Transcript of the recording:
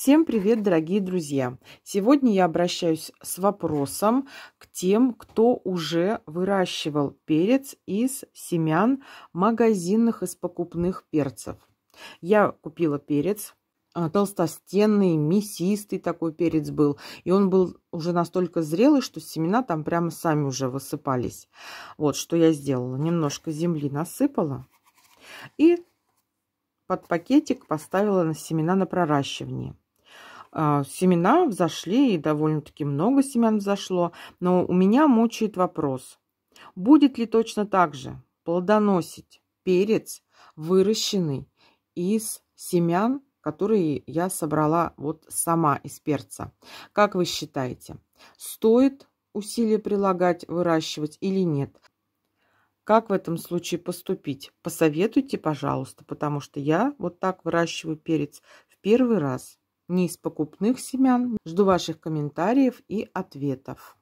Всем привет, дорогие друзья! Сегодня я обращаюсь с вопросом к тем, кто уже выращивал перец из семян магазинных из покупных перцев. Я купила перец а, толстостенный, мясистый такой перец был. И он был уже настолько зрелый, что семена там прямо сами уже высыпались. Вот что я сделала. Немножко земли насыпала и под пакетик поставила на семена на проращивание. А, семена взошли, и довольно-таки много семян взошло, но у меня мучает вопрос, будет ли точно так же плодоносить перец, выращенный из семян, которые я собрала вот сама из перца. Как вы считаете, стоит усилия прилагать, выращивать или нет? Как в этом случае поступить? Посоветуйте, пожалуйста, потому что я вот так выращиваю перец в первый раз не из покупных семян. Жду ваших комментариев и ответов.